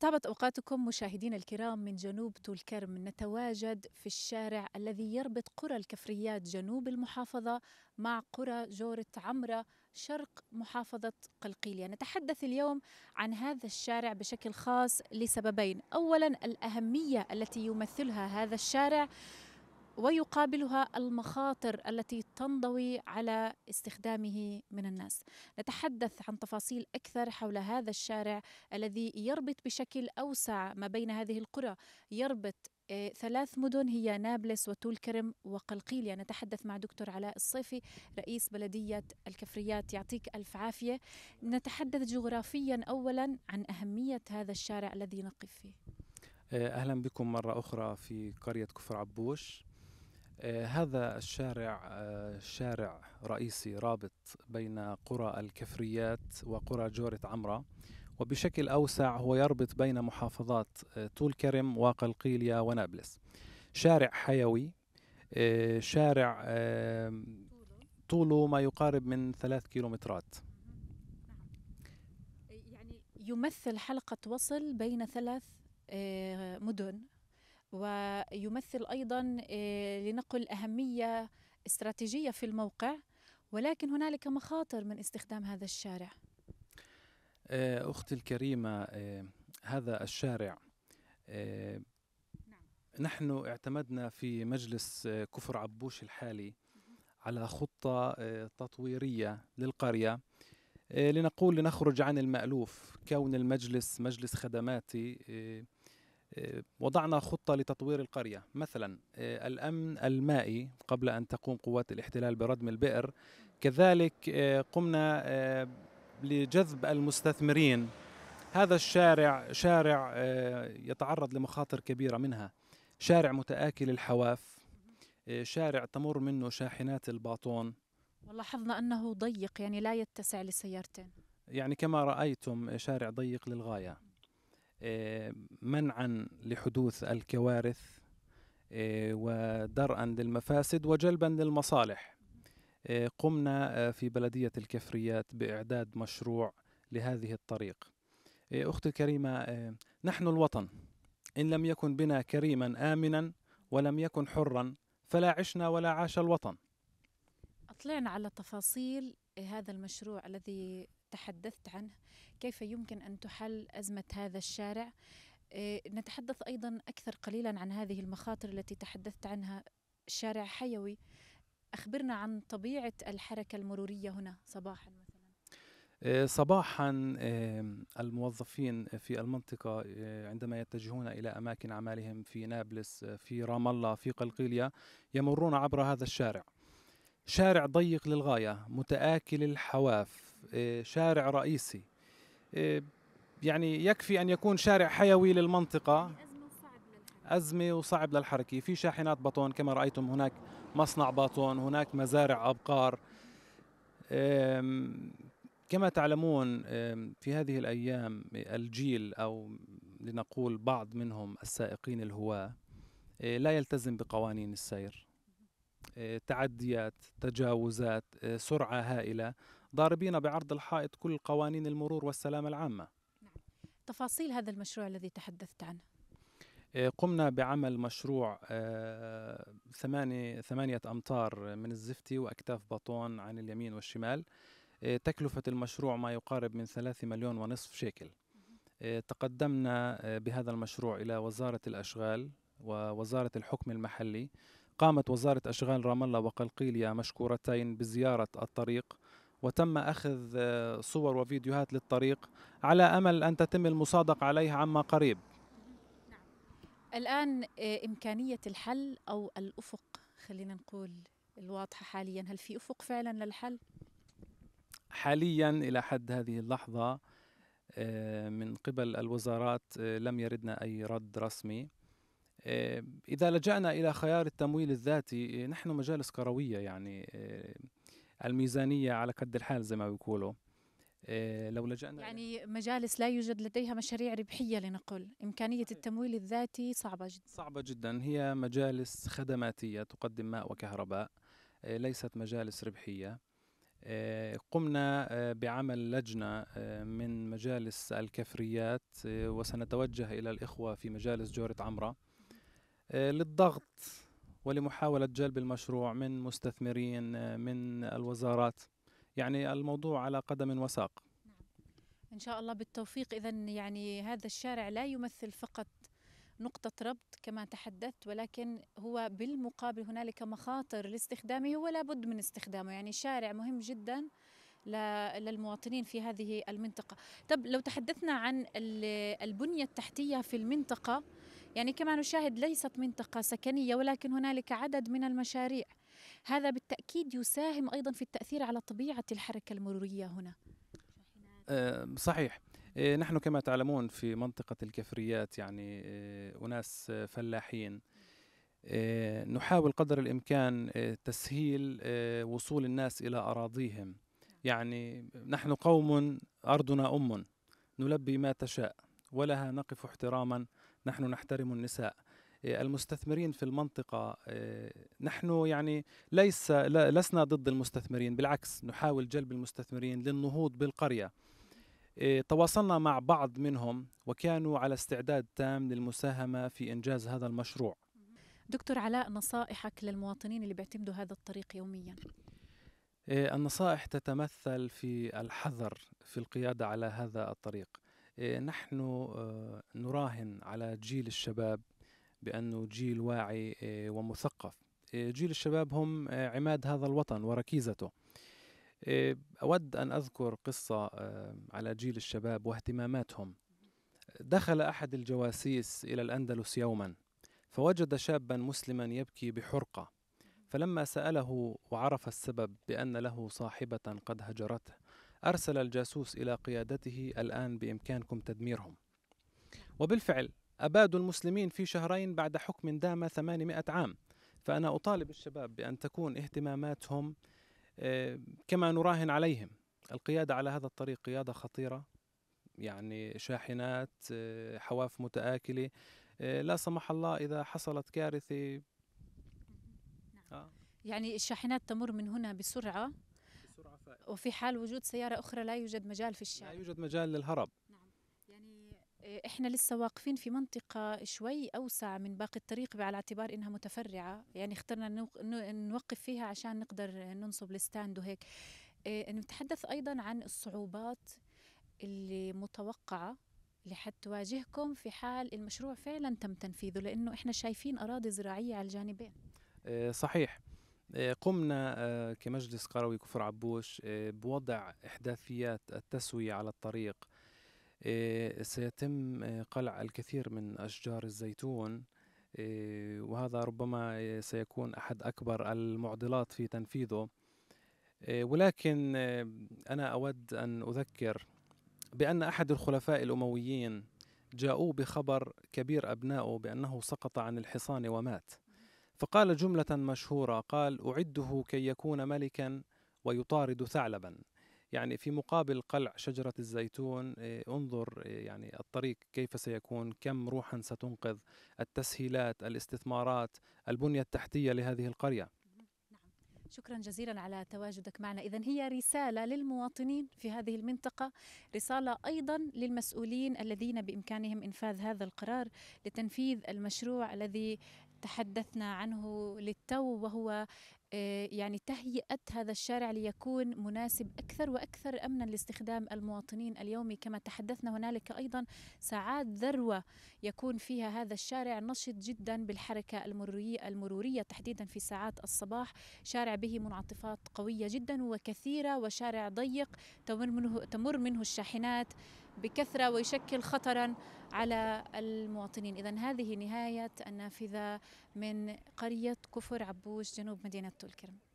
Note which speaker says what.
Speaker 1: طابت اوقاتكم مشاهدينا الكرام من جنوب طول كرم نتواجد في الشارع الذي يربط قرى الكفريات جنوب المحافظه مع قرى جوره عمره شرق محافظه قلقيليه نتحدث اليوم عن هذا الشارع بشكل خاص لسببين اولا الاهميه التي يمثلها هذا الشارع ويقابلها المخاطر التي تنضوي على استخدامه من الناس نتحدث عن تفاصيل أكثر حول هذا الشارع الذي يربط بشكل أوسع ما بين هذه القرى يربط آه، ثلاث مدن هي نابلس وتول كرم وقلقيلية نتحدث مع دكتور علاء الصيفي رئيس بلدية الكفريات يعطيك ألف عافية نتحدث جغرافيا أولا عن أهمية هذا الشارع الذي نقف فيه
Speaker 2: آه، أهلا بكم مرة أخرى في قرية كفر عبوش آه، هذا الشارع آه، شارع رئيسي رابط بين قرى الكفريات وقرى جورة عمرة وبشكل أوسع هو يربط بين محافظات آه، طول كرم وقلقيليا ونابلس شارع حيوي شارع طوله ما يقارب من ثلاث كيلومترات
Speaker 1: يعني يمثل حلقة وصل بين ثلاث مدن ويمثل ايضا آه، لنقل اهميه استراتيجيه في الموقع ولكن هنالك مخاطر من استخدام هذا الشارع
Speaker 2: آه، اختي الكريمه آه، هذا الشارع نحن اعتمدنا في مجلس كفر عبوش الحالي على خطة تطويرية للقرية لنقول لنخرج عن المألوف كون المجلس مجلس خدماتي آه، وضعنا خطة لتطوير القرية مثلا آه، الأمن المائي قبل أن تقوم قوات الاحتلال بردم البئر كذلك آه، قمنا لجذب المستثمرين هذا الشارع شارع يتعرض لمخاطر كبيرة منها شارع متآكل الحواف شارع تمر منه شاحنات الباطون
Speaker 1: ولاحظنا أنه ضيق يعني لا يتسع لسيارتين
Speaker 2: يعني كما رأيتم شارع ضيق للغاية منعا لحدوث الكوارث آه، ودرءا للمفاسد وجلبا للمصالح آه، قمنا آه، في بلدية الكفريات بإعداد مشروع لهذه الطريق أختي الكريمة نحن الوطن إن لم يكن بنا كريما آمنا ولم يكن حرا فلا عشنا ولا عاش الوطن
Speaker 1: اطلعنا على تفاصيل هذا المشروع الذي تحدثت عنه كيف يمكن أن تحل أزمة هذا الشارع آه، نتحدث أيضا أكثر قليلا عن هذه المخاطر التي تحدثت عنها شارع حيوي أخبرنا عن طبيعة الحركة المرورية هنا صباحا مثلا
Speaker 2: آه، صباحا آه، الموظفين في المنطقة عندما يتجهون إلى أماكن عملهم في نابلس في رام الله في قلقيلية يمرون عبر هذا الشارع شارع ضيق للغاية متآكل الحواف آه، شارع رئيسي آه، يعني يكفي أن يكون شارع حيوي للمنطقة أزمة وصعب للحركة في شاحنات بطون كما رأيتم هناك مصنع باطون هناك مزارع أبقار كما تعلمون في هذه الأيام الجيل أو لنقول بعض منهم السائقين الهواة آه، لا يلتزم بقوانين السير آه، تعديات تجاوزات آه، سرعة هائلة ضاربين بعرض الحائط كل قوانين المرور والسلامة العامة نعم.
Speaker 1: تفاصيل هذا المشروع الذي تحدثت عنه
Speaker 2: آه، قمنا بعمل مشروع ثمانية, ثمانية أمتار من الزفتي وأكتاف بطون عن اليمين والشمال تكلفة المشروع ما يقارب من ثلاثة مليون ونصف شيكل تقدمنا بهذا المشروع إلى وزارة الأشغال ووزارة الحكم المحلي قامت وزارة أشغال رام الله وقلقيلية مشكورتين بزيارة الطريق وتم أخذ آه، صور وفيديوهات للطريق على أمل أن تتم المصادقة عليه عما قريب
Speaker 1: نعم. الآن آه، إمكانية الحل أو الأفق خلينا نقول الواضحة حاليا هل في أفق فعلا للحل؟
Speaker 2: حاليا إلى حد هذه اللحظة آه، من قبل الوزارات لم يردنا أي رد رسمي آه، إذا لجأنا إلى خيار التمويل الذاتي آه، نحن مجالس كروية يعني آه، الميزانية على قد الحال زي ما بيقولوا لو لجأنا
Speaker 1: يعني مجالس لا يوجد لديها مشاريع ربحية لنقل إمكانية التمويل الذاتي صعبة جدا
Speaker 2: صعبة جدا هي مجالس خدماتية تقدم ماء وكهرباء ليست مجالس ربحية قمنا بعمل لجنة من مجالس الكفريات وسنتوجه إلى الإخوة في مجالس جورة عمرة آه، للضغط ولمحاولة جلب المشروع من مستثمرين آه، من الوزارات يعني الموضوع على قدم وساق نعم.
Speaker 1: إن شاء الله بالتوفيق إذا يعني هذا الشارع لا يمثل فقط نقطة ربط كما تحدثت ولكن هو بالمقابل هنالك مخاطر لاستخدامه ولا بد من استخدامه يعني شارع مهم جدا للمواطنين في هذه المنطقة طب لو تحدثنا عن البنية التحتية في المنطقة يعني كما نشاهد ليست منطقة سكنية ولكن هنالك عدد من المشاريع هذا بالتأكيد يساهم أيضا في التأثير على طبيعة الحركة المرورية هنا
Speaker 2: آه، صحيح آه، نحن كما تعلمون في منطقة الكفريات يعني آه، أناس فلاحين نحاول قدر الإمكان تسهيل وصول الناس إلى أراضيهم يعني نحن قوم أرضنا أم نلبي ما تشاء ولها نقف احتراما نحن نحترم النساء آه، المستثمرين في المنطقة آه، نحن يعني ليس لسنا ضد المستثمرين بالعكس نحاول جلب المستثمرين للنهوض بالقرية آه، تواصلنا مع بعض منهم وكانوا على استعداد تام للمساهمة في إنجاز هذا المشروع
Speaker 1: دكتور علاء نصائحك للمواطنين اللي بيعتمدوا هذا الطريق يوميا
Speaker 2: النصائح تتمثل في الحذر في القيادة على هذا الطريق إيه، نحن آه، نراهن على جيل الشباب بأنه جيل واعي إيه، ومثقف إيه، جيل الشباب هم آه، عماد هذا الوطن وركيزته أود أن أذكر قصة آه، على جيل الشباب واهتماماتهم دخل أحد الجواسيس إلى الأندلس يوما فوجد شابا مسلما يبكي بحرقة فلما سأله وعرف السبب بأن له صاحبة قد هجرته أرسل الجاسوس إلى قيادته الآن بإمكانكم تدميرهم وبالفعل أبادوا المسلمين في شهرين بعد حكم دام 800 عام فأنا أطالب الشباب بأن تكون اهتماماتهم آه، كما نراهن عليهم القيادة على هذا الطريق قيادة خطيرة يعني شاحنات آه، حواف متآكلة آه، لا سمح الله إذا حصلت كارثة
Speaker 1: يعني الشاحنات تمر من هنا بسرعة وفي حال وجود سيارة أخرى لا يوجد مجال في الشارع لا يوجد
Speaker 2: مجال للهرب نعم
Speaker 1: يعني آه، احنا لسه واقفين في منطقة شوي أوسع من باقي الطريق على اعتبار إنها متفرعة يعني اخترنا نوقف فيها عشان نقدر ننصب الستاند وهيك آه، نتحدث أيضا عن الصعوبات اللي متوقعة اللي حتواجهكم في حال المشروع فعلا تم تنفيذه لأنه احنا شايفين أراضي زراعية على الجانبين
Speaker 2: آه، صحيح قمنا آه، كمجلس قروي كفر عبوش آه، بوضع إحداثيات التسوية على الطريق آه، سيتم قلع الكثير من أشجار الزيتون وهذا ربما سيكون أحد أكبر المعضلات في تنفيذه ولكن أنا أود أن أذكر بأن أحد الخلفاء الأمويين جاءوا بخبر كبير أبنائه بأنه سقط عن الحصان ومات فقال جملة مشهورة قال أعده كي يكون ملكا ويطارد ثعلبا يعني في مقابل قلع شجرة الزيتون آه، انظر آه، يعني الطريق كيف سيكون كم روحا ستنقذ التسهيلات الاستثمارات البنية التحتية لهذه القرية
Speaker 1: شكرا جزيلا على تواجدك معنا اذا هي رساله للمواطنين في هذه المنطقه رساله ايضا للمسؤولين الذين بامكانهم انفاذ هذا القرار لتنفيذ المشروع الذي تحدثنا عنه للتو وهو آه، يعني تهيئة هذا الشارع ليكون مناسب أكثر وأكثر أمنا لاستخدام المواطنين اليومي كما تحدثنا هنالك أيضا ساعات ذروة يكون فيها هذا الشارع نشط جدا بالحركة المرورية, المرورية تحديدا في ساعات الصباح شارع به منعطفات قوية جدا وكثيرة وشارع ضيق تمر منه, تمر منه الشاحنات بكثرة ويشكل خطرا على المواطنين إذا هذه نهاية النافذة من قرية كفر عبوش جنوب مدينة الكرم